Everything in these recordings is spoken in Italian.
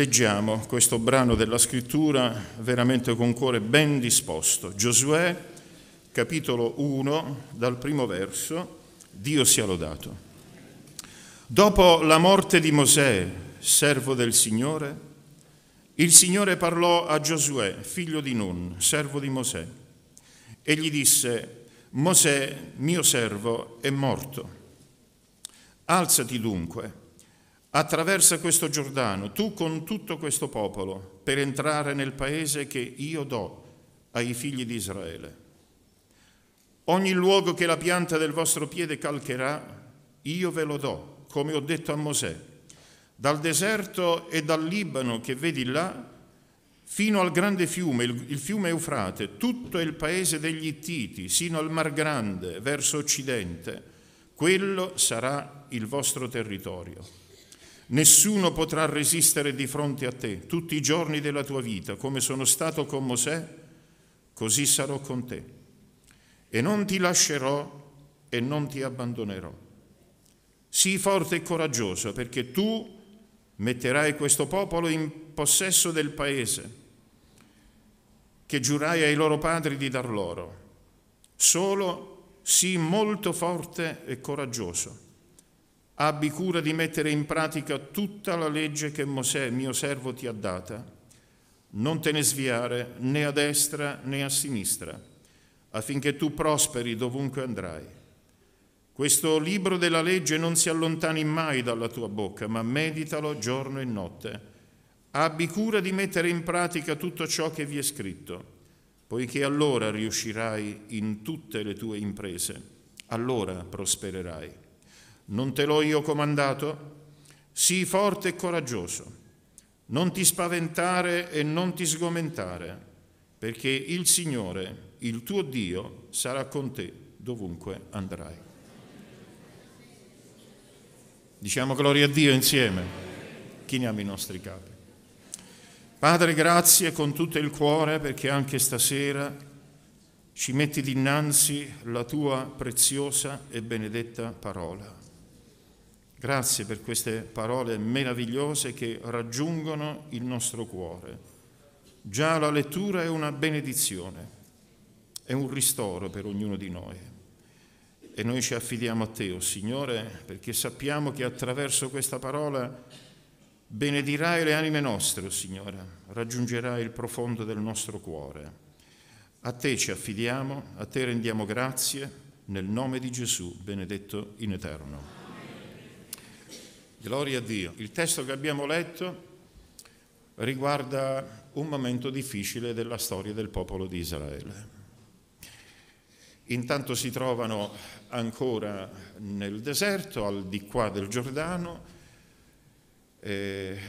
leggiamo questo brano della scrittura veramente con cuore ben disposto. Giosuè, capitolo 1, dal primo verso, Dio sia lodato. Dopo la morte di Mosè, servo del Signore, il Signore parlò a Giosuè, figlio di Nun, servo di Mosè, e gli disse, Mosè, mio servo, è morto. Alzati dunque attraversa questo Giordano, tu con tutto questo popolo, per entrare nel paese che io do ai figli di Israele. Ogni luogo che la pianta del vostro piede calcherà, io ve lo do, come ho detto a Mosè, dal deserto e dal Libano che vedi là, fino al grande fiume, il fiume Eufrate, tutto il paese degli Ittiti, sino al Mar Grande, verso occidente, quello sarà il vostro territorio. Nessuno potrà resistere di fronte a te tutti i giorni della tua vita, come sono stato con Mosè, così sarò con te. E non ti lascerò e non ti abbandonerò. Sii forte e coraggioso perché tu metterai questo popolo in possesso del paese che giurai ai loro padri di dar loro. Solo sii molto forte e coraggioso abbi cura di mettere in pratica tutta la legge che Mosè, mio servo, ti ha data. Non te ne sviare né a destra né a sinistra, affinché tu prosperi dovunque andrai. Questo libro della legge non si allontani mai dalla tua bocca, ma meditalo giorno e notte. Abbi cura di mettere in pratica tutto ciò che vi è scritto, poiché allora riuscirai in tutte le tue imprese, allora prospererai. Non te l'ho io comandato? Sii forte e coraggioso. Non ti spaventare e non ti sgomentare, perché il Signore, il tuo Dio, sarà con te dovunque andrai. Diciamo gloria a Dio insieme. Chiniamo i nostri capi. Padre, grazie con tutto il cuore perché anche stasera ci metti dinanzi la tua preziosa e benedetta parola. Grazie per queste parole meravigliose che raggiungono il nostro cuore. Già la lettura è una benedizione, è un ristoro per ognuno di noi. E noi ci affidiamo a te, o oh Signore, perché sappiamo che attraverso questa parola benedirai le anime nostre, o oh Signore, raggiungerai il profondo del nostro cuore. A te ci affidiamo, a te rendiamo grazie, nel nome di Gesù, benedetto in eterno. Gloria a Dio. Il testo che abbiamo letto riguarda un momento difficile della storia del popolo di Israele. Intanto si trovano ancora nel deserto, al di qua del Giordano,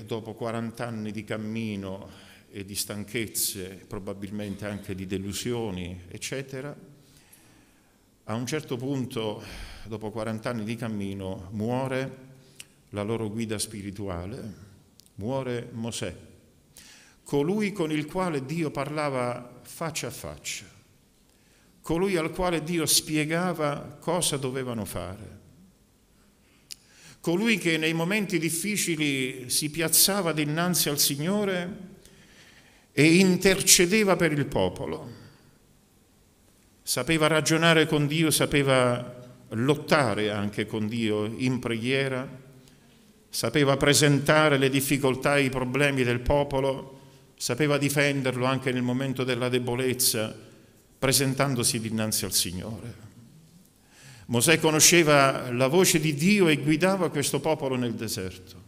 dopo 40 anni di cammino e di stanchezze, probabilmente anche di delusioni, eccetera, a un certo punto, dopo 40 anni di cammino, muore la loro guida spirituale, muore Mosè, colui con il quale Dio parlava faccia a faccia, colui al quale Dio spiegava cosa dovevano fare, colui che nei momenti difficili si piazzava dinanzi al Signore e intercedeva per il popolo. Sapeva ragionare con Dio, sapeva lottare anche con Dio in preghiera sapeva presentare le difficoltà e i problemi del popolo, sapeva difenderlo anche nel momento della debolezza, presentandosi dinanzi al Signore. Mosè conosceva la voce di Dio e guidava questo popolo nel deserto.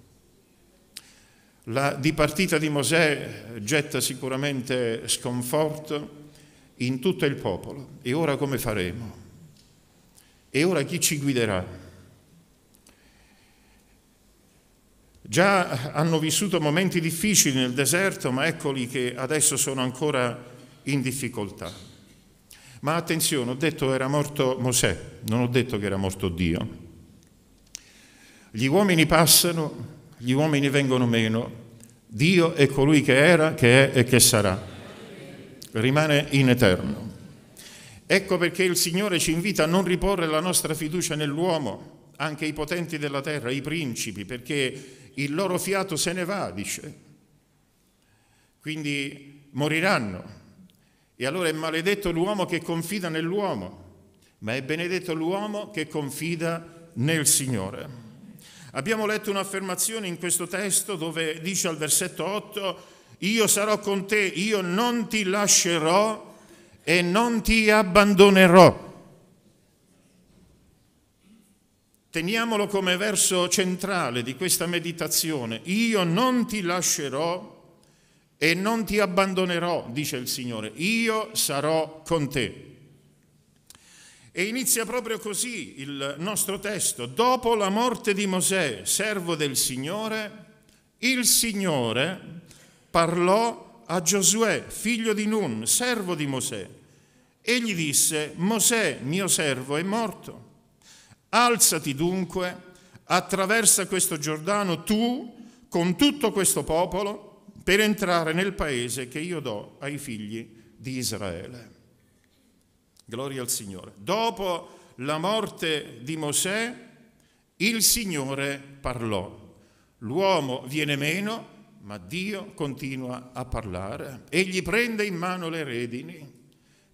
La dipartita di Mosè getta sicuramente sconforto in tutto il popolo. E ora come faremo? E ora chi ci guiderà? Già hanno vissuto momenti difficili nel deserto, ma eccoli che adesso sono ancora in difficoltà. Ma attenzione, ho detto che era morto Mosè, non ho detto che era morto Dio. Gli uomini passano, gli uomini vengono meno, Dio è colui che era, che è e che sarà. Rimane in eterno. Ecco perché il Signore ci invita a non riporre la nostra fiducia nell'uomo, anche i potenti della terra, i principi, perché il loro fiato se ne va, dice. Quindi moriranno. E allora è maledetto l'uomo che confida nell'uomo, ma è benedetto l'uomo che confida nel Signore. Abbiamo letto un'affermazione in questo testo dove dice al versetto 8, io sarò con te, io non ti lascerò e non ti abbandonerò. Teniamolo come verso centrale di questa meditazione. Io non ti lascerò e non ti abbandonerò, dice il Signore. Io sarò con te. E inizia proprio così il nostro testo. Dopo la morte di Mosè, servo del Signore, il Signore parlò a Giosuè, figlio di Nun, servo di Mosè, e gli disse, Mosè, mio servo, è morto Alzati dunque, attraversa questo Giordano tu con tutto questo popolo per entrare nel paese che io do ai figli di Israele. Gloria al Signore. Dopo la morte di Mosè, il Signore parlò. L'uomo viene meno, ma Dio continua a parlare. Egli prende in mano le redini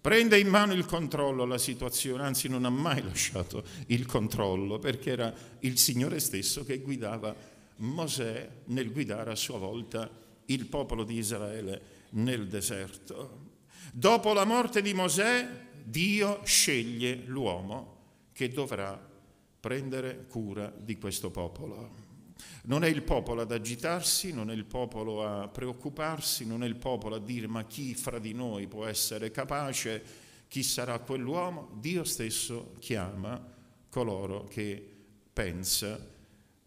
prende in mano il controllo la situazione, anzi non ha mai lasciato il controllo perché era il Signore stesso che guidava Mosè nel guidare a sua volta il popolo di Israele nel deserto. Dopo la morte di Mosè, Dio sceglie l'uomo che dovrà prendere cura di questo popolo. Non è il popolo ad agitarsi, non è il popolo a preoccuparsi, non è il popolo a dire ma chi fra di noi può essere capace, chi sarà quell'uomo. Dio stesso chiama coloro che pensa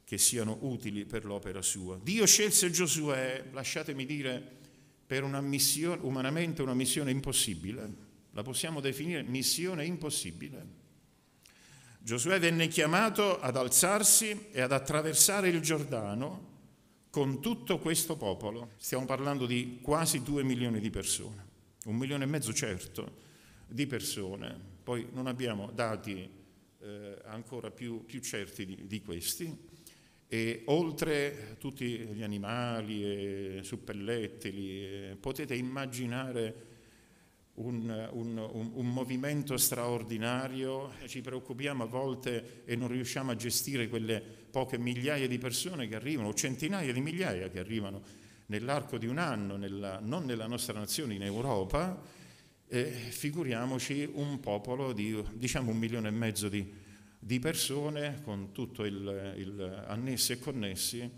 che siano utili per l'opera sua. Dio scelse Giosuè, lasciatemi dire, per una missione, umanamente una missione impossibile, la possiamo definire missione impossibile Giosuè venne chiamato ad alzarsi e ad attraversare il Giordano con tutto questo popolo. Stiamo parlando di quasi due milioni di persone, un milione e mezzo certo di persone, poi non abbiamo dati eh, ancora più, più certi di, di questi, e oltre tutti gli animali e suppellettili, eh, potete immaginare un, un, un, un, movimento straordinario, ci preoccupiamo a volte e non riusciamo a gestire quelle poche migliaia di persone che arrivano, o centinaia di migliaia che arrivano nell'arco di un anno, nella, non nella nostra nazione, in Europa, eh, figuriamoci un popolo di diciamo un milione e mezzo di, di persone con tutto il, il annessi e connessi,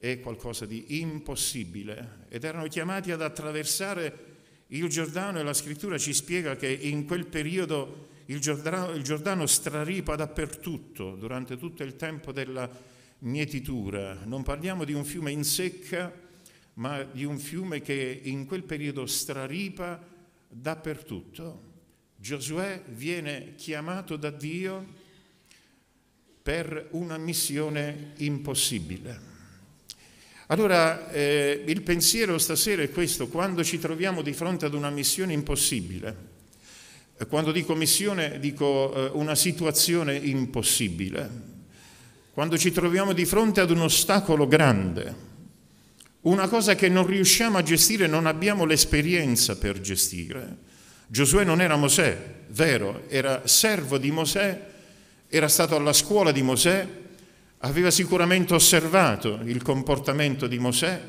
è qualcosa di impossibile ed erano chiamati ad attraversare il Giordano e la scrittura ci spiega che in quel periodo il Giordano, il Giordano straripa dappertutto durante tutto il tempo della mietitura. Non parliamo di un fiume in secca, ma di un fiume che in quel periodo straripa dappertutto. Giosuè viene chiamato da Dio per una missione impossibile. Allora eh, il pensiero stasera è questo, quando ci troviamo di fronte ad una missione impossibile, eh, quando dico missione dico eh, una situazione impossibile, quando ci troviamo di fronte ad un ostacolo grande, una cosa che non riusciamo a gestire, non abbiamo l'esperienza per gestire. Giosuè non era Mosè, vero, era servo di Mosè, era stato alla scuola di Mosè, aveva sicuramente osservato il comportamento di Mosè,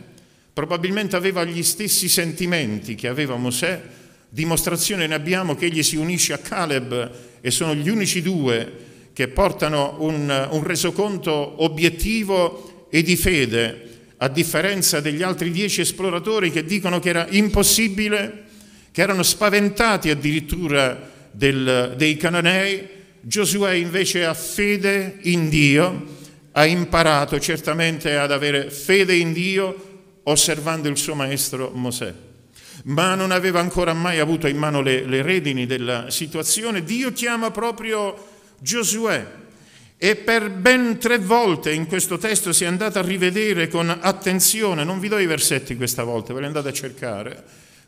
probabilmente aveva gli stessi sentimenti che aveva Mosè, dimostrazione ne abbiamo che egli si unisce a Caleb e sono gli unici due che portano un, un resoconto obiettivo e di fede, a differenza degli altri dieci esploratori che dicono che era impossibile, che erano spaventati addirittura del, dei cananei, Giosuè invece ha fede in Dio ha imparato certamente ad avere fede in Dio osservando il suo maestro Mosè, ma non aveva ancora mai avuto in mano le, le redini della situazione. Dio chiama proprio Giosuè e per ben tre volte in questo testo si è andata a rivedere con attenzione, non vi do i versetti questa volta, ve li andate a cercare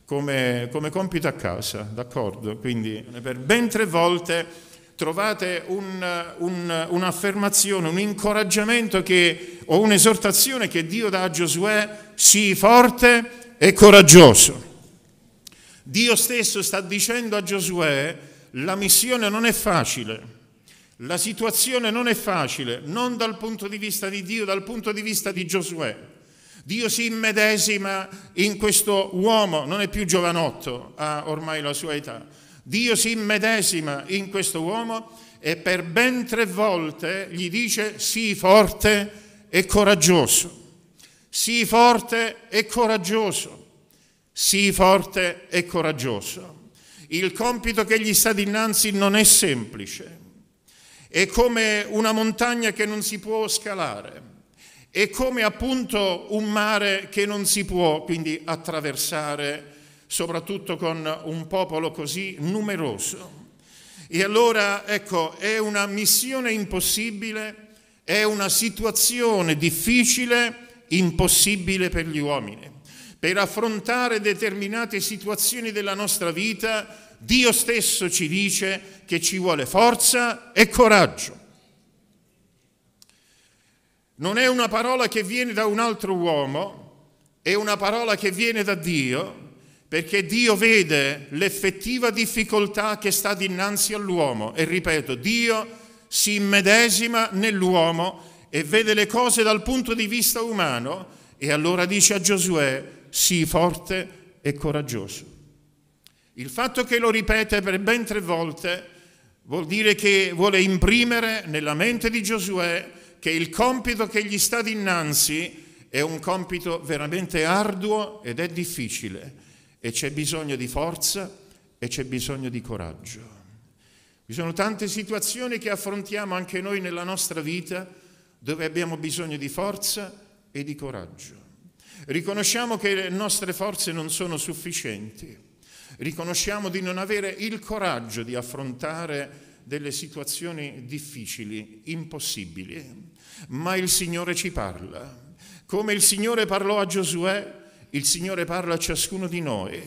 come, come compito a casa, d'accordo? Quindi per ben tre volte trovate un, un, un'affermazione, un incoraggiamento che, o un'esortazione che Dio dà a Giosuè, sii forte e coraggioso. Dio stesso sta dicendo a Giosuè, la missione non è facile, la situazione non è facile, non dal punto di vista di Dio, dal punto di vista di Giosuè. Dio si immedesima in questo uomo, non è più giovanotto, ha ormai la sua età, Dio si immedesima in questo uomo e per ben tre volte gli dice sii forte e coraggioso, sii forte e coraggioso, sii forte e coraggioso. Il compito che gli sta dinanzi non è semplice, è come una montagna che non si può scalare, è come appunto un mare che non si può quindi attraversare soprattutto con un popolo così numeroso. E allora, ecco, è una missione impossibile, è una situazione difficile, impossibile per gli uomini. Per affrontare determinate situazioni della nostra vita, Dio stesso ci dice che ci vuole forza e coraggio. Non è una parola che viene da un altro uomo, è una parola che viene da Dio perché Dio vede l'effettiva difficoltà che sta dinanzi all'uomo e ripeto, Dio si immedesima nell'uomo e vede le cose dal punto di vista umano e allora dice a Giosuè sii forte e coraggioso. Il fatto che lo ripete per ben tre volte vuol dire che vuole imprimere nella mente di Giosuè che il compito che gli sta dinanzi è un compito veramente arduo ed è difficile e c'è bisogno di forza e c'è bisogno di coraggio. Ci sono tante situazioni che affrontiamo anche noi nella nostra vita dove abbiamo bisogno di forza e di coraggio. Riconosciamo che le nostre forze non sono sufficienti, riconosciamo di non avere il coraggio di affrontare delle situazioni difficili, impossibili, ma il Signore ci parla. Come il Signore parlò a Giosuè, il Signore parla a ciascuno di noi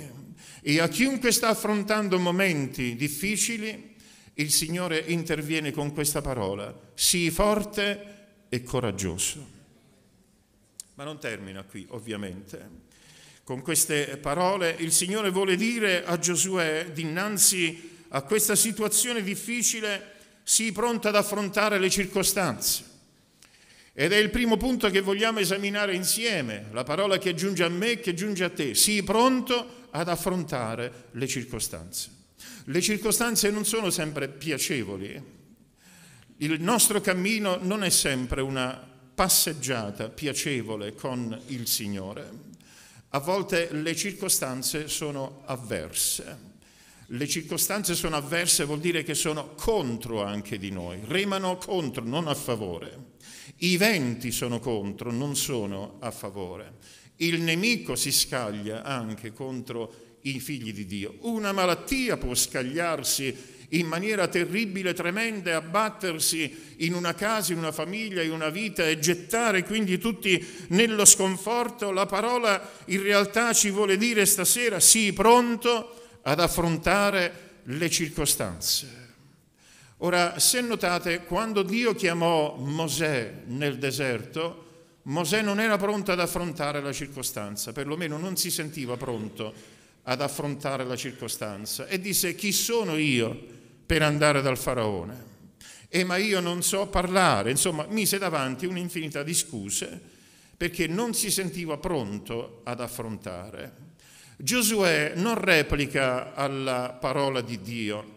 e a chiunque sta affrontando momenti difficili, il Signore interviene con questa parola, sii forte e coraggioso. Ma non termina qui, ovviamente. Con queste parole il Signore vuole dire a Giosuè, dinanzi a questa situazione difficile, sii pronto ad affrontare le circostanze ed è il primo punto che vogliamo esaminare insieme, la parola che giunge a me, che giunge a te. Sii pronto ad affrontare le circostanze. Le circostanze non sono sempre piacevoli. Eh. Il nostro cammino non è sempre una passeggiata piacevole con il Signore. A volte le circostanze sono avverse. Le circostanze sono avverse vuol dire che sono contro anche di noi, remano contro, non a favore. I venti sono contro, non sono a favore. Il nemico si scaglia anche contro i figli di Dio. Una malattia può scagliarsi in maniera terribile, tremenda, e abbattersi in una casa, in una famiglia, in una vita e gettare quindi tutti nello sconforto. La parola in realtà ci vuole dire stasera sii pronto ad affrontare le circostanze. Ora, se notate, quando Dio chiamò Mosè nel deserto, Mosè non era pronto ad affrontare la circostanza, perlomeno non si sentiva pronto ad affrontare la circostanza e disse chi sono io per andare dal faraone? E eh, ma io non so parlare, insomma mise davanti un'infinità di scuse perché non si sentiva pronto ad affrontare. Giosuè non replica alla parola di Dio,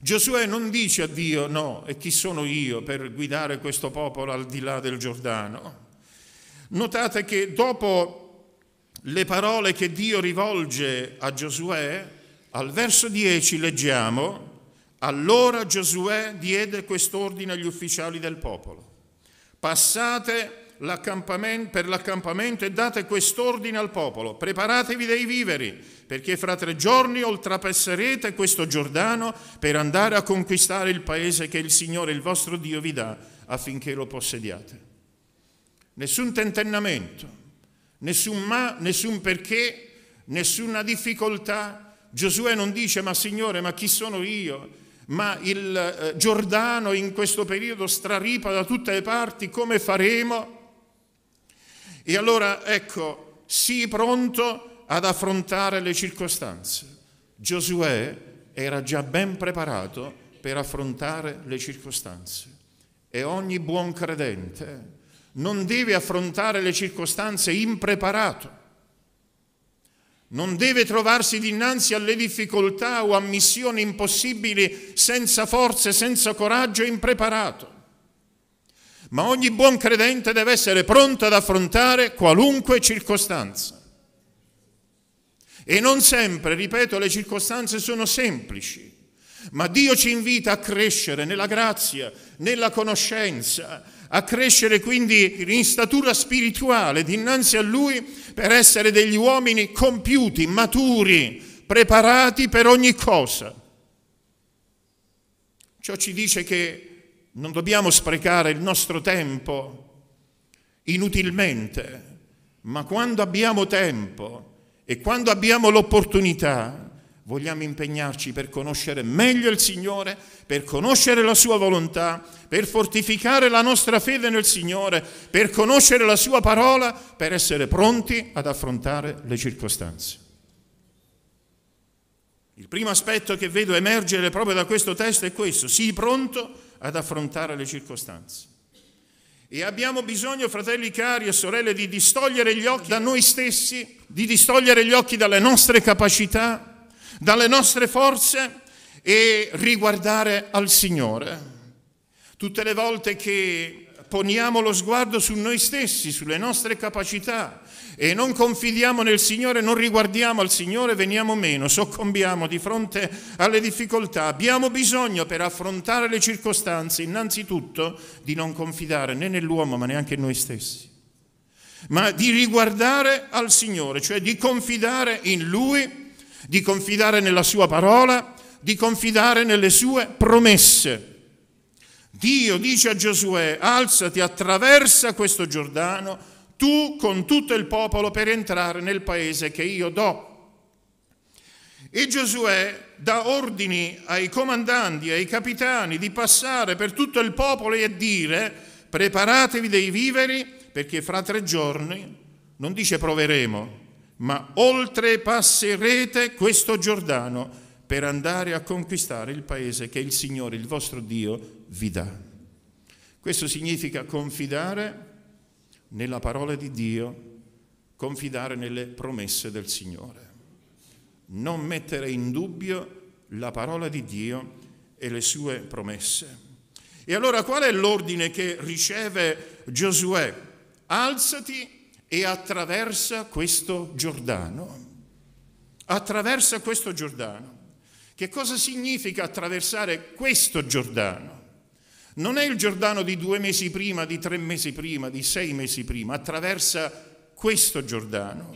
Giosuè non dice a Dio no, e chi sono io per guidare questo popolo al di là del Giordano? Notate che dopo le parole che Dio rivolge a Giosuè, al verso 10 leggiamo, allora Giosuè diede quest'ordine agli ufficiali del popolo. Passate per l'accampamento e date quest'ordine al popolo, preparatevi dei viveri, perché fra tre giorni oltrapasserete questo Giordano per andare a conquistare il paese che il Signore, il vostro Dio, vi dà affinché lo possediate. Nessun tentennamento, nessun ma, nessun perché, nessuna difficoltà. Giosuè non dice, ma Signore, ma chi sono io? ma il eh, Giordano in questo periodo straripa da tutte le parti, come faremo? E allora ecco, sii pronto ad affrontare le circostanze. Giosuè era già ben preparato per affrontare le circostanze e ogni buon credente non deve affrontare le circostanze impreparato, non deve trovarsi dinanzi alle difficoltà o a missioni impossibili senza forze, senza coraggio, impreparato ma ogni buon credente deve essere pronto ad affrontare qualunque circostanza. E non sempre, ripeto, le circostanze sono semplici, ma Dio ci invita a crescere nella grazia, nella conoscenza, a crescere quindi in statura spirituale dinanzi a Lui per essere degli uomini compiuti, maturi, preparati per ogni cosa. Ciò ci dice che non dobbiamo sprecare il nostro tempo inutilmente, ma quando abbiamo tempo e quando abbiamo l'opportunità, vogliamo impegnarci per conoscere meglio il Signore, per conoscere la sua volontà, per fortificare la nostra fede nel Signore, per conoscere la sua parola, per essere pronti ad affrontare le circostanze. Il primo aspetto che vedo emergere proprio da questo testo è questo, sii pronto ad affrontare le circostanze. E abbiamo bisogno, fratelli cari e sorelle, di distogliere gli occhi da noi stessi, di distogliere gli occhi dalle nostre capacità, dalle nostre forze e riguardare al Signore. Tutte le volte che poniamo lo sguardo su noi stessi, sulle nostre capacità e non confidiamo nel Signore, non riguardiamo al Signore, veniamo meno, soccombiamo di fronte alle difficoltà. Abbiamo bisogno per affrontare le circostanze innanzitutto di non confidare né nell'uomo ma neanche in noi stessi, ma di riguardare al Signore, cioè di confidare in Lui, di confidare nella Sua parola, di confidare nelle Sue promesse Dio dice a Giosuè, alzati, attraversa questo Giordano, tu con tutto il popolo per entrare nel paese che io do. E Giosuè dà ordini ai comandanti, ai capitani di passare per tutto il popolo e dire preparatevi dei viveri perché fra tre giorni, non dice proveremo, ma oltrepasserete questo Giordano per andare a conquistare il paese che il Signore, il vostro Dio, vi dà. Questo significa confidare nella parola di Dio, confidare nelle promesse del Signore, non mettere in dubbio la parola di Dio e le sue promesse. E allora qual è l'ordine che riceve Giosuè? Alzati e attraversa questo Giordano. Attraversa questo Giordano. Che cosa significa attraversare questo Giordano? Non è il Giordano di due mesi prima, di tre mesi prima, di sei mesi prima, attraversa questo Giordano.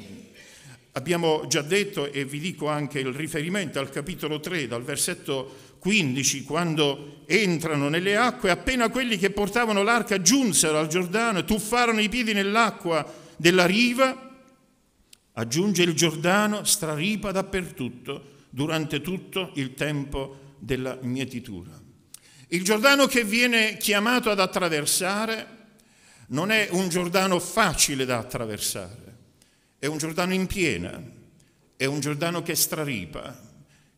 Abbiamo già detto e vi dico anche il riferimento al capitolo 3, dal versetto 15, quando entrano nelle acque, appena quelli che portavano l'arca giunsero al Giordano, tuffarono i piedi nell'acqua della riva, aggiunge il Giordano, straripa dappertutto, durante tutto il tempo della mietitura. Il Giordano che viene chiamato ad attraversare non è un Giordano facile da attraversare, è un Giordano in piena, è un Giordano che straripa.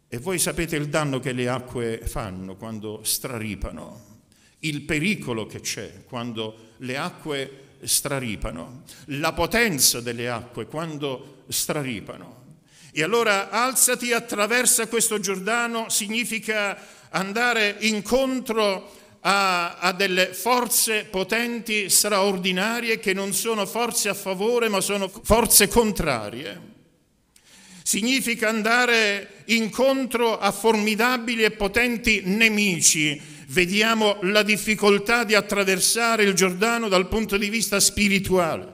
E voi sapete il danno che le acque fanno quando straripano, il pericolo che c'è quando le acque straripano, la potenza delle acque quando straripano. E allora alzati attraversa questo Giordano significa andare incontro a, a, delle forze potenti, straordinarie, che non sono forze a favore ma sono forze contrarie. Significa andare incontro a formidabili e potenti nemici. Vediamo la difficoltà di attraversare il Giordano dal punto di vista spirituale.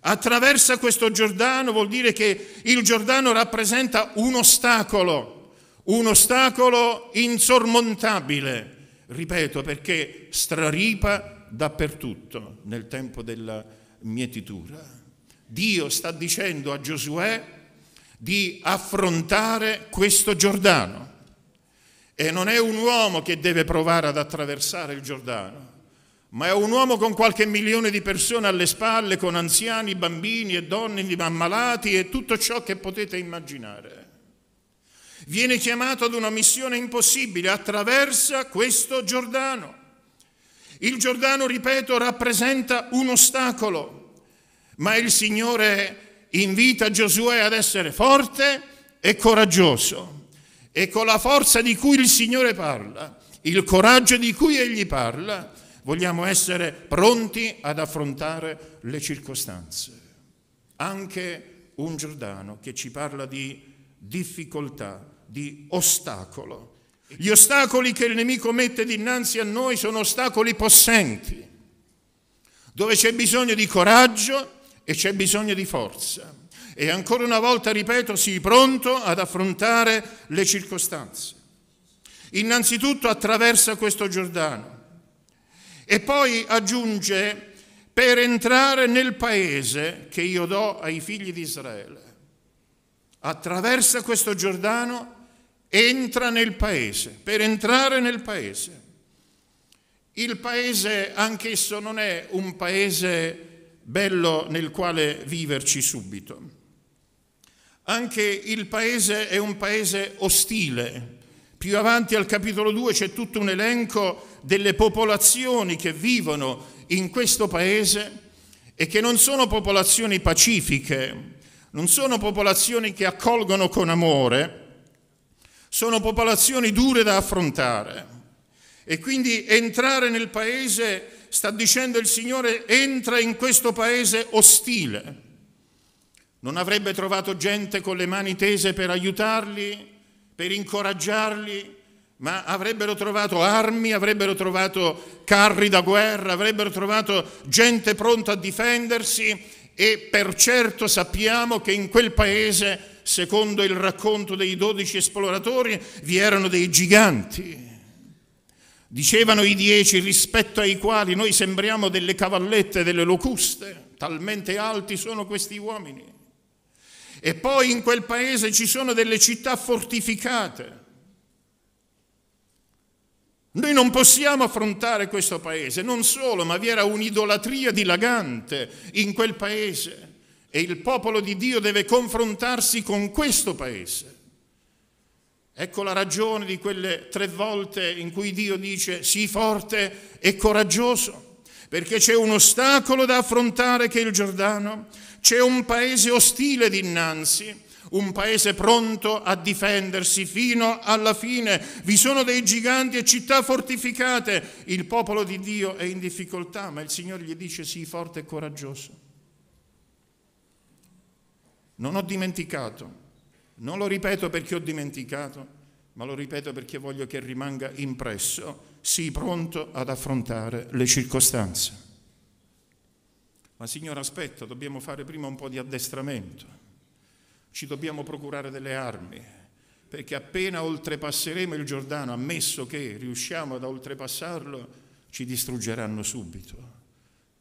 Attraversa questo Giordano vuol dire che il Giordano rappresenta un ostacolo, un ostacolo insormontabile, ripeto, perché straripa dappertutto nel tempo della mietitura. Dio sta dicendo a Giosuè di affrontare questo Giordano. E non è un uomo che deve provare ad attraversare il Giordano, ma è un uomo con qualche milione di persone alle spalle, con anziani, bambini e donne ammalati e tutto ciò che potete immaginare. Viene chiamato ad una missione impossibile, attraverso questo Giordano. Il Giordano, ripeto, rappresenta un ostacolo, ma il Signore invita Giosuè ad essere forte e coraggioso e con la forza di cui il Signore parla, il coraggio di cui egli parla, vogliamo essere pronti ad affrontare le circostanze. Anche un Giordano che ci parla di difficoltà, di ostacolo. Gli ostacoli che il nemico mette dinanzi a noi sono ostacoli possenti, dove c'è bisogno di coraggio e c'è bisogno di forza. E ancora una volta, ripeto, sii pronto ad affrontare le circostanze. Innanzitutto attraversa questo Giordano e poi aggiunge, per entrare nel paese che io do ai figli di Israele. Attraversa questo Giordano, entra nel paese, per entrare nel paese. Il paese anch'esso non è un paese bello nel quale viverci subito. Anche il paese è un paese ostile, più avanti al capitolo 2 c'è tutto un elenco delle popolazioni che vivono in questo paese e che non sono popolazioni pacifiche, non sono popolazioni che accolgono con amore, sono popolazioni dure da affrontare. E quindi entrare nel paese, sta dicendo il Signore, entra in questo paese ostile. Non avrebbe trovato gente con le mani tese per aiutarli, per incoraggiarli, ma avrebbero trovato armi, avrebbero trovato carri da guerra, avrebbero trovato gente pronta a difendersi e per certo sappiamo che in quel paese, secondo il racconto dei dodici esploratori, vi erano dei giganti. Dicevano i dieci rispetto ai quali noi sembriamo delle cavallette, delle locuste, talmente alti sono questi uomini. E poi in quel paese ci sono delle città fortificate. Noi non possiamo affrontare questo paese, non solo, ma vi era un'idolatria dilagante in quel paese e il popolo di Dio deve confrontarsi con questo paese. Ecco la ragione di quelle tre volte in cui Dio dice sii forte e coraggioso perché c'è un ostacolo da affrontare che è il Giordano, c'è un paese ostile dinanzi, un paese pronto a difendersi fino alla fine. Vi sono dei giganti e città fortificate. Il popolo di Dio è in difficoltà, ma il Signore gli dice sii forte e coraggioso. Non ho dimenticato, non lo ripeto perché ho dimenticato, ma lo ripeto perché voglio che rimanga impresso sii pronto ad affrontare le circostanze. Ma signora, aspetta, dobbiamo fare prima un po' di addestramento, ci dobbiamo procurare delle armi, perché appena oltrepasseremo il Giordano, ammesso che riusciamo ad oltrepassarlo, ci distruggeranno subito.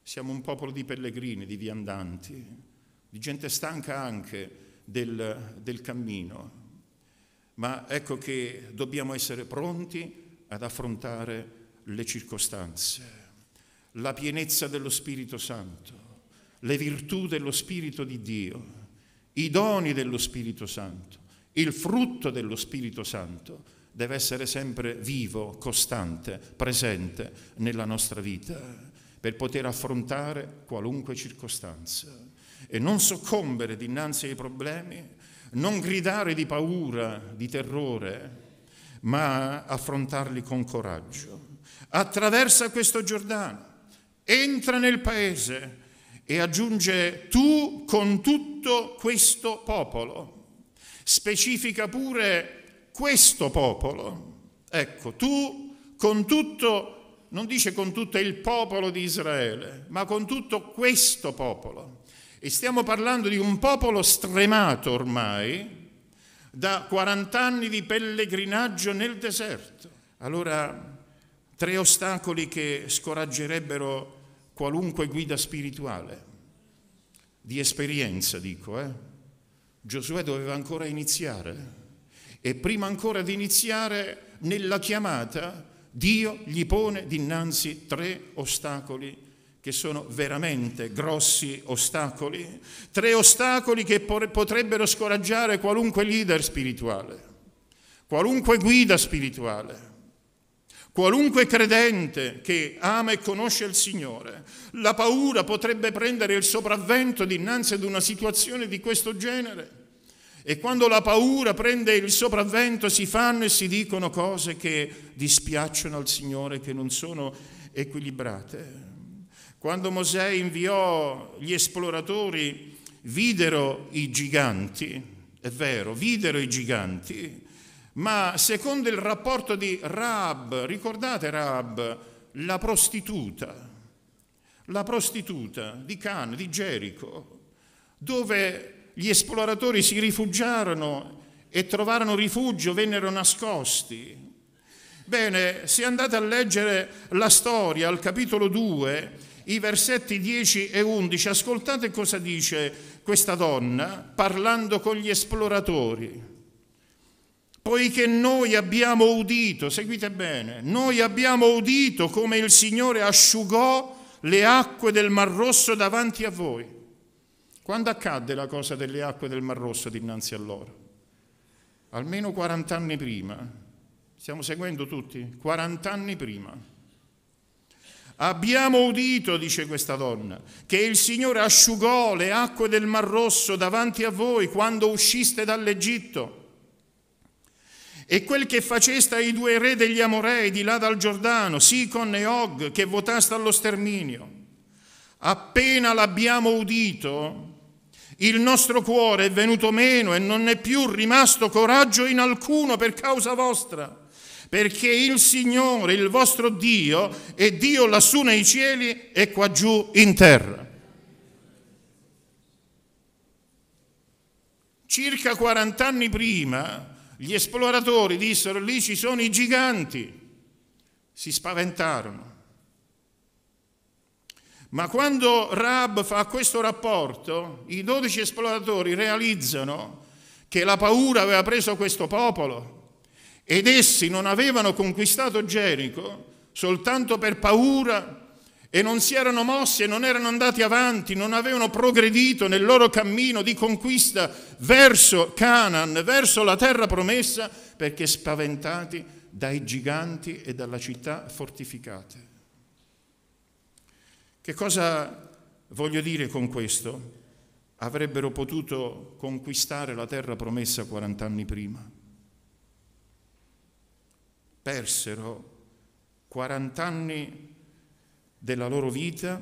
Siamo un popolo di pellegrini, di viandanti, di gente stanca anche del, del cammino, ma ecco che dobbiamo essere pronti ad affrontare le circostanze, la pienezza dello Spirito Santo, le virtù dello Spirito di Dio, i doni dello Spirito Santo, il frutto dello Spirito Santo deve essere sempre vivo, costante, presente nella nostra vita per poter affrontare qualunque circostanza e non soccombere dinanzi ai problemi, non gridare di paura, di terrore, ma affrontarli con coraggio. Attraversa questo Giordano, entra nel paese e aggiunge tu con tutto questo popolo. Specifica pure questo popolo. Ecco, tu con tutto, non dice con tutto il popolo di Israele, ma con tutto questo popolo. E stiamo parlando di un popolo stremato ormai, da 40 anni di pellegrinaggio nel deserto. Allora, tre ostacoli che scoraggerebbero qualunque guida spirituale, di esperienza dico. Eh? Giosuè doveva ancora iniziare e prima ancora di iniziare nella chiamata Dio gli pone dinanzi tre ostacoli che sono veramente grossi ostacoli, tre ostacoli che potrebbero scoraggiare qualunque leader spirituale, qualunque guida spirituale, qualunque credente che ama e conosce il Signore. La paura potrebbe prendere il sopravvento dinanzi ad una situazione di questo genere. E quando la paura prende il sopravvento si fanno e si dicono cose che dispiacciono al Signore, che non sono equilibrate. Quando Mosè inviò gli esploratori, videro i giganti, è vero, videro i giganti, ma secondo il rapporto di Rab, ricordate Rab, la prostituta, la prostituta di Can, di Gerico, dove gli esploratori si rifugiarono e trovarono rifugio, vennero nascosti. Bene, se andate a leggere la storia al capitolo 2, i versetti 10 e 11, ascoltate cosa dice questa donna parlando con gli esploratori. Poiché noi abbiamo udito, seguite bene, noi abbiamo udito come il Signore asciugò le acque del Mar Rosso davanti a voi. Quando accadde la cosa delle acque del Mar Rosso dinanzi a loro? Almeno 40 anni prima. Stiamo seguendo tutti? 40 anni prima Abbiamo udito, dice questa donna, che il Signore asciugò le acque del Mar Rosso davanti a voi quando usciste dall'Egitto. E quel che faceste ai due re degli Amorei di là dal Giordano, Sicon e Og, che votaste allo sterminio. Appena l'abbiamo udito, il nostro cuore è venuto meno e non è più rimasto coraggio in alcuno per causa vostra perché il Signore, il vostro Dio, è Dio lassù nei cieli e qua giù in terra. Circa 40 anni prima gli esploratori dissero lì ci sono i giganti, si spaventarono. Ma quando Rab fa questo rapporto, i dodici esploratori realizzano che la paura aveva preso questo popolo ed essi non avevano conquistato Gerico soltanto per paura e non si erano mossi e non erano andati avanti, non avevano progredito nel loro cammino di conquista verso Canaan, verso la terra promessa, perché spaventati dai giganti e dalla città fortificate. Che cosa voglio dire con questo? Avrebbero potuto conquistare la terra promessa 40 anni prima persero 40 anni della loro vita,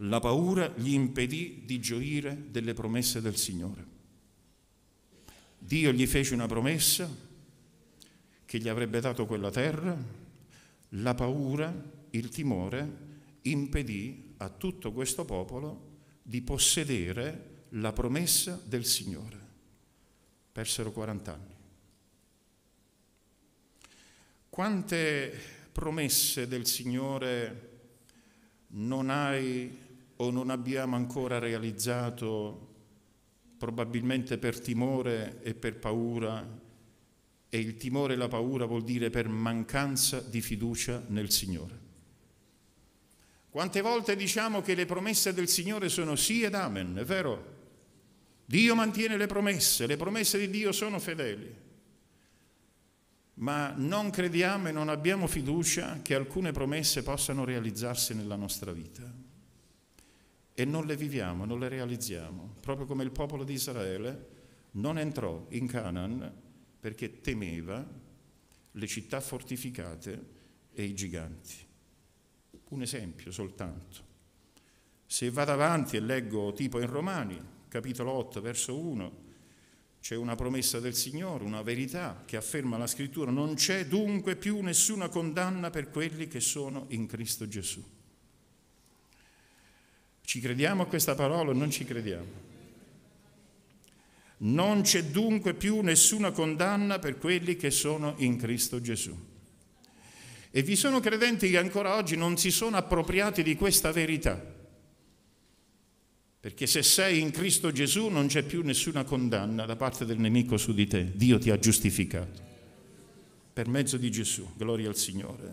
la paura gli impedì di gioire delle promesse del Signore. Dio gli fece una promessa che gli avrebbe dato quella terra, la paura, il timore impedì a tutto questo popolo di possedere la promessa del Signore. Persero 40 anni. Quante promesse del Signore non hai o non abbiamo ancora realizzato, probabilmente per timore e per paura, e il timore e la paura vuol dire per mancanza di fiducia nel Signore. Quante volte diciamo che le promesse del Signore sono sì ed amen, è vero? Dio mantiene le promesse, le promesse di Dio sono fedeli ma non crediamo e non abbiamo fiducia che alcune promesse possano realizzarsi nella nostra vita. E non le viviamo, non le realizziamo, proprio come il popolo di Israele non entrò in Canaan perché temeva le città fortificate e i giganti. Un esempio soltanto. Se vado avanti e leggo tipo in Romani, capitolo 8, verso 1, c'è una promessa del Signore, una verità che afferma la scrittura, non c'è dunque più nessuna condanna per quelli che sono in Cristo Gesù. Ci crediamo a questa parola o non ci crediamo? Non c'è dunque più nessuna condanna per quelli che sono in Cristo Gesù. E vi sono credenti che ancora oggi non si sono appropriati di questa verità perché se sei in Cristo Gesù non c'è più nessuna condanna da parte del nemico su di te. Dio ti ha giustificato. Per mezzo di Gesù. Gloria al Signore.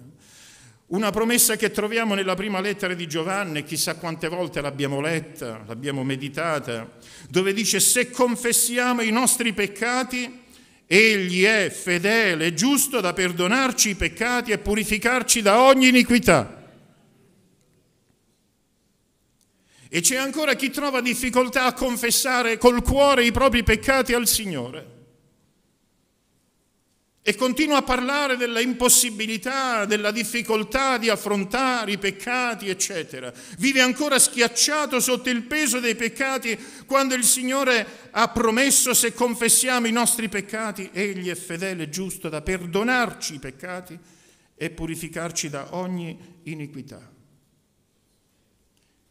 Una promessa che troviamo nella prima lettera di Giovanni, chissà quante volte l'abbiamo letta, l'abbiamo meditata, dove dice se confessiamo i nostri peccati, egli è fedele e giusto da perdonarci i peccati e purificarci da ogni iniquità. E c'è ancora chi trova difficoltà a confessare col cuore i propri peccati al Signore. E continua a parlare della impossibilità, della difficoltà di affrontare i peccati, eccetera. Vive ancora schiacciato sotto il peso dei peccati quando il Signore ha promesso se confessiamo i nostri peccati, Egli è fedele e giusto da perdonarci i peccati e purificarci da ogni iniquità.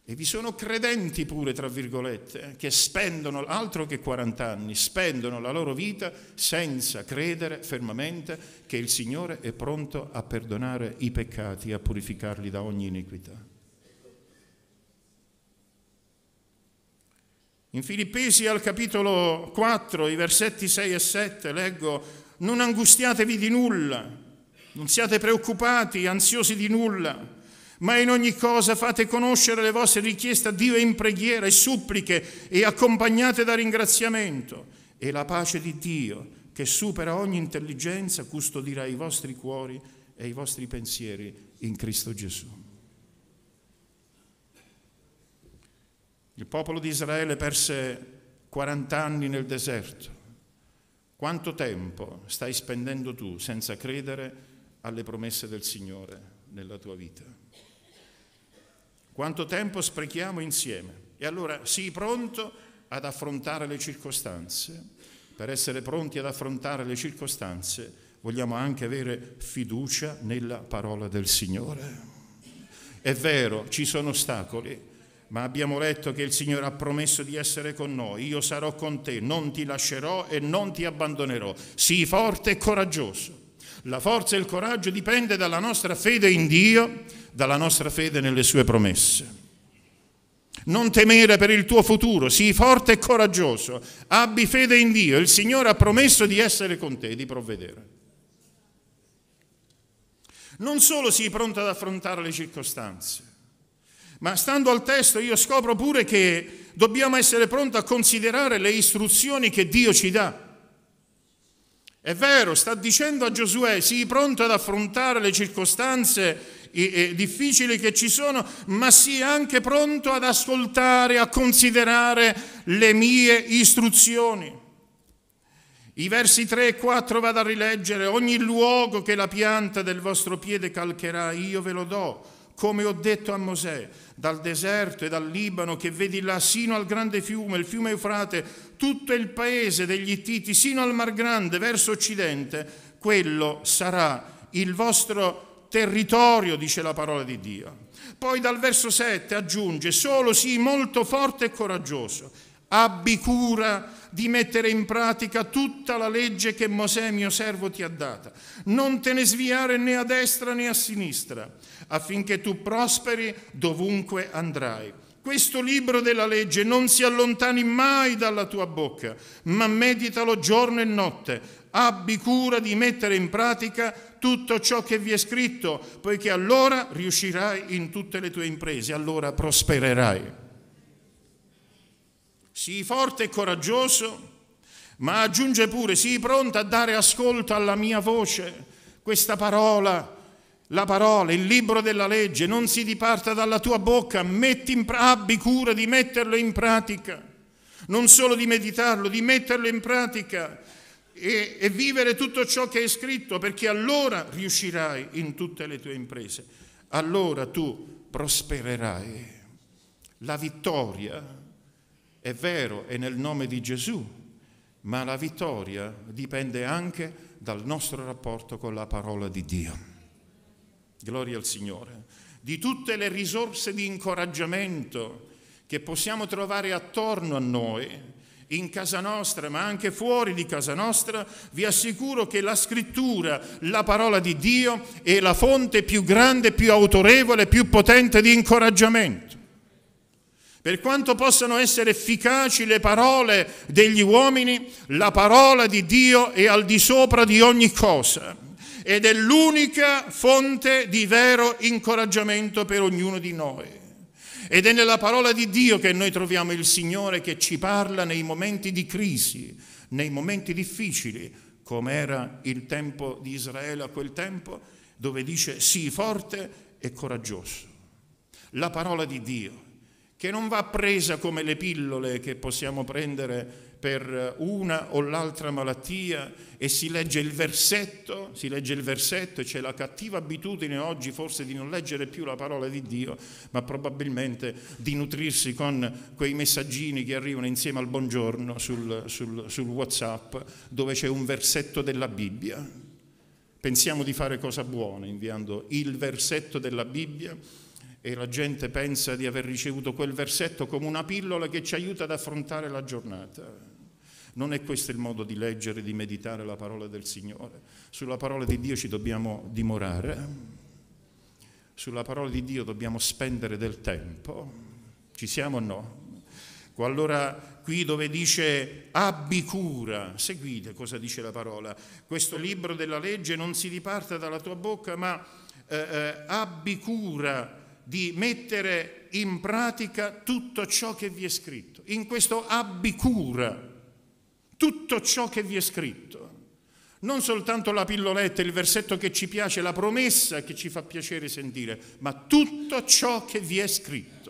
E vi sono credenti pure, tra virgolette, eh, che spendono, altro che 40 anni, spendono la loro vita senza credere fermamente che il Signore è pronto a perdonare i peccati e a purificarli da ogni iniquità. In Filippesi al capitolo 4, i versetti 6 e 7, leggo, non angustiatevi di nulla, non siate preoccupati, ansiosi di nulla ma in ogni cosa fate conoscere le vostre richieste a Dio in preghiera e suppliche e accompagnate da ringraziamento. E la pace di Dio, che supera ogni intelligenza, custodirà i vostri cuori e i vostri pensieri in Cristo Gesù. Il popolo di Israele perse 40 anni nel deserto. Quanto tempo stai spendendo tu senza credere alle promesse del Signore nella tua vita? Quanto tempo sprechiamo insieme? E allora sii pronto ad affrontare le circostanze. Per essere pronti ad affrontare le circostanze vogliamo anche avere fiducia nella parola del Signore. È vero, ci sono ostacoli, ma abbiamo letto che il Signore ha promesso di essere con noi. Io sarò con te, non ti lascerò e non ti abbandonerò. Sii forte e coraggioso la forza e il coraggio dipende dalla nostra fede in Dio, dalla nostra fede nelle sue promesse. Non temere per il tuo futuro, sii forte e coraggioso, abbi fede in Dio, il Signore ha promesso di essere con te, di provvedere. Non solo sii pronto ad affrontare le circostanze, ma stando al testo io scopro pure che dobbiamo essere pronti a considerare le istruzioni che Dio ci dà. È vero, sta dicendo a Giosuè, sii pronto ad affrontare le circostanze eh, difficili che ci sono, ma sii anche pronto ad ascoltare, a considerare le mie istruzioni. I versi 3 e 4 vado a rileggere, ogni luogo che la pianta del vostro piede calcherà, io ve lo do come ho detto a Mosè, dal deserto e dal Libano che vedi là sino al grande fiume, il fiume Eufrate, tutto il paese degli Ittiti sino al Mar Grande verso occidente, quello sarà il vostro territorio, dice la parola di Dio. Poi dal verso 7 aggiunge, solo sii molto forte e coraggioso, abbi cura di mettere in pratica tutta la legge che Mosè mio servo ti ha data. Non te ne sviare né a destra né a sinistra affinché tu prosperi dovunque andrai. Questo libro della legge non si allontani mai dalla tua bocca, ma meditalo giorno e notte. Abbi cura di mettere in pratica tutto ciò che vi è scritto, poiché allora riuscirai in tutte le tue imprese, allora prospererai. Sii forte e coraggioso, ma aggiunge pure, sii pronto a dare ascolto alla mia voce. Questa parola la parola, il libro della legge, non si diparta dalla tua bocca, metti, abbi cura di metterlo in pratica, non solo di meditarlo, di metterlo in pratica e, e vivere tutto ciò che è scritto, perché allora riuscirai in tutte le tue imprese, allora tu prospererai. La vittoria, è vero, è nel nome di Gesù, ma la vittoria dipende anche dal nostro rapporto con la parola di Dio gloria al Signore, di tutte le risorse di incoraggiamento che possiamo trovare attorno a noi, in casa nostra, ma anche fuori di casa nostra, vi assicuro che la scrittura, la parola di Dio, è la fonte più grande, più autorevole, più potente di incoraggiamento. Per quanto possano essere efficaci le parole degli uomini, la parola di Dio è al di sopra di ogni cosa ed è l'unica fonte di vero incoraggiamento per ognuno di noi. Ed è nella parola di Dio che noi troviamo il Signore che ci parla nei momenti di crisi, nei momenti difficili, come era il tempo di Israele a quel tempo, dove dice sii forte e coraggioso. La parola di Dio, che non va presa come le pillole che possiamo prendere per una o l'altra malattia e si legge il versetto, si legge il versetto e c'è la cattiva abitudine oggi forse di non leggere più la parola di Dio, ma probabilmente di nutrirsi con quei messaggini che arrivano insieme al buongiorno sul, sul, sul Whatsapp dove c'è un versetto della Bibbia. Pensiamo di fare cosa buona inviando il versetto della Bibbia e la gente pensa di aver ricevuto quel versetto come una pillola che ci aiuta ad affrontare la giornata. Non è questo il modo di leggere, di meditare la parola del Signore. Sulla parola di Dio ci dobbiamo dimorare, sulla parola di Dio dobbiamo spendere del tempo. Ci siamo o no? Allora qui dove dice abbi cura, seguite cosa dice la parola. Questo libro della legge non si diparta dalla tua bocca, ma eh, eh, abbi cura di mettere in pratica tutto ciò che vi è scritto. In questo abbi cura tutto ciò che vi è scritto. Non soltanto la pilloletta, il versetto che ci piace, la promessa che ci fa piacere sentire, ma tutto ciò che vi è scritto.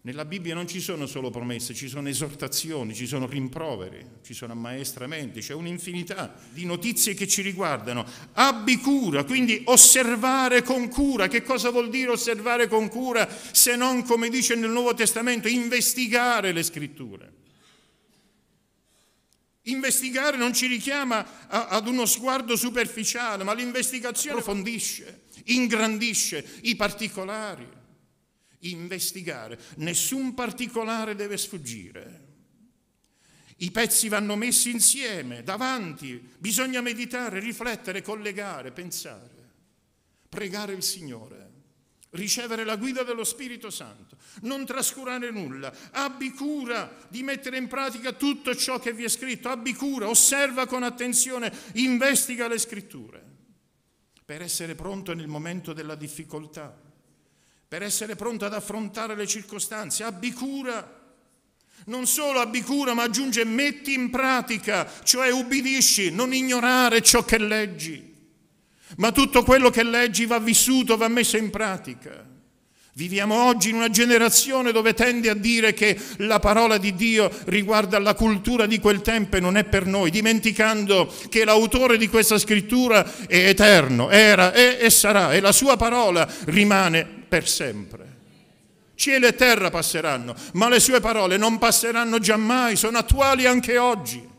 Nella Bibbia non ci sono solo promesse, ci sono esortazioni, ci sono rimproveri, ci sono ammaestramenti, c'è un'infinità di notizie che ci riguardano. Abbi cura, quindi osservare con cura. Che cosa vuol dire osservare con cura se non, come dice nel Nuovo Testamento, investigare le scritture? Investigare non ci richiama a, ad uno sguardo superficiale, ma l'investigazione approfondisce, ingrandisce i particolari. Investigare, nessun particolare deve sfuggire. I pezzi vanno messi insieme, davanti, bisogna meditare, riflettere, collegare, pensare, pregare il Signore ricevere la guida dello Spirito Santo, non trascurare nulla, abbi cura di mettere in pratica tutto ciò che vi è scritto, abbi cura, osserva con attenzione, investiga le scritture, per essere pronto nel momento della difficoltà, per essere pronto ad affrontare le circostanze, abbi cura. Non solo abbi cura, ma aggiunge metti in pratica, cioè ubbidisci, non ignorare ciò che leggi ma tutto quello che leggi va vissuto, va messo in pratica. Viviamo oggi in una generazione dove tende a dire che la parola di Dio riguarda la cultura di quel tempo e non è per noi, dimenticando che l'autore di questa scrittura è eterno, era è e sarà e la sua parola rimane per sempre. Cielo e terra passeranno, ma le sue parole non passeranno giammai, sono attuali anche oggi.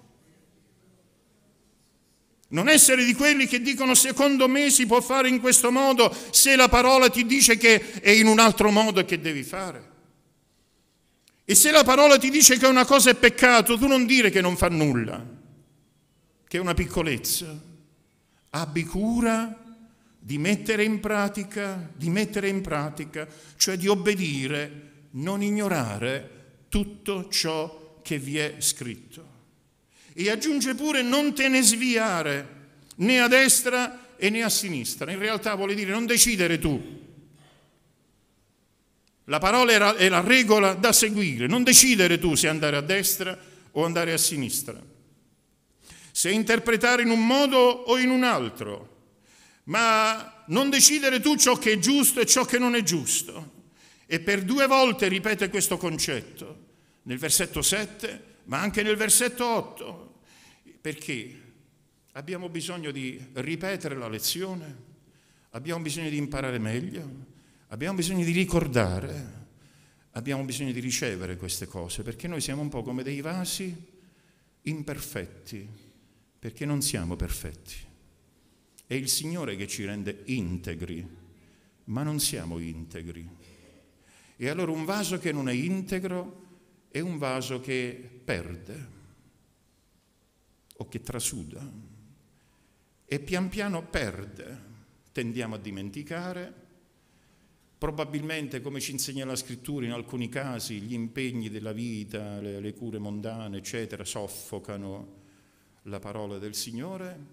Non essere di quelli che dicono secondo me si può fare in questo modo se la parola ti dice che è in un altro modo che devi fare. E se la parola ti dice che una cosa è peccato, tu non dire che non fa nulla, che è una piccolezza. Abbi cura di mettere in pratica, di mettere in pratica, cioè di obbedire, non ignorare tutto ciò che vi è scritto. E aggiunge pure non te ne sviare né a destra e né a sinistra. In realtà vuole dire non decidere tu. La parola è la regola da seguire, non decidere tu se andare a destra o andare a sinistra, se interpretare in un modo o in un altro, ma non decidere tu ciò che è giusto e ciò che non è giusto. E per due volte ripete questo concetto, nel versetto 7 ma anche nel versetto 8, perché abbiamo bisogno di ripetere la lezione, abbiamo bisogno di imparare meglio, abbiamo bisogno di ricordare, abbiamo bisogno di ricevere queste cose, perché noi siamo un po' come dei vasi imperfetti, perché non siamo perfetti. È il Signore che ci rende integri, ma non siamo integri. E allora un vaso che non è integro è un vaso che perde o che trasuda e pian piano perde, tendiamo a dimenticare, probabilmente come ci insegna la scrittura in alcuni casi gli impegni della vita, le, le cure mondane, eccetera, soffocano la parola del Signore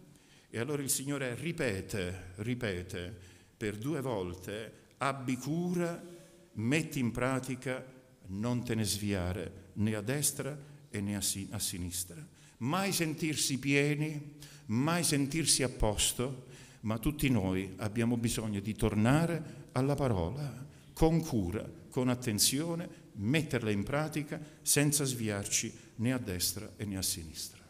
e allora il Signore ripete, ripete per due volte, abbi cura, metti in pratica non te ne sviare né a destra né a, sin- a sinistra. Mai sentirsi pieni, mai sentirsi a posto, ma tutti noi abbiamo bisogno di tornare alla parola con cura, con attenzione, metterla in pratica senza sviarci né a destra né a sinistra.